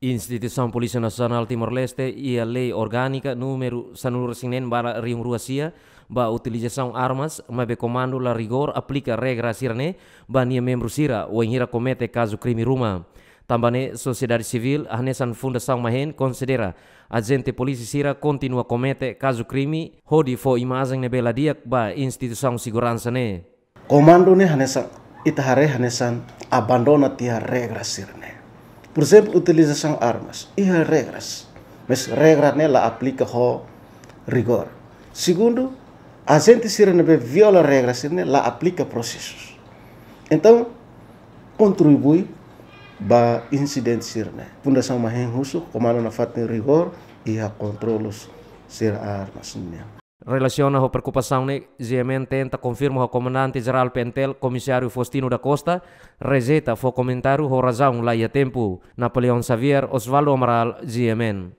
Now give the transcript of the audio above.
Instituição Polícia Nacional Timor-Leste e a Lei Orgânica número Sinen para Rio Ruasia ba utilização armas be comando la rigor aplica regra sirne ba nia membro sira o inira comete caso crime ruma. Tambane sociedade civil hanesan fundação mahen considera agente polisi sira continua comete caso crime hodi fo imazen ne bela diak ba instituição segurança ne. Comando ne hanesan itahare hanesan abandona tia regra sirne. Por exemplo, utilização de armas. E há regras. Mas regra nela né, aplica com rigor. Segundo, a gente se viola regras, ela né, aplica processos. Então, contribui para incidentes. A né. Fundação Mahen Russo comanda na falta de rigor e a controlos ser armas. Né? Relaciona ho preocupação ne GMN tenta confirma ho comandante geral Pentel, comissário Faustino da Costa, rejeita fo comentário ho razão lá tempo. Napoleão Xavier, Osvaldo Amaral, GMN.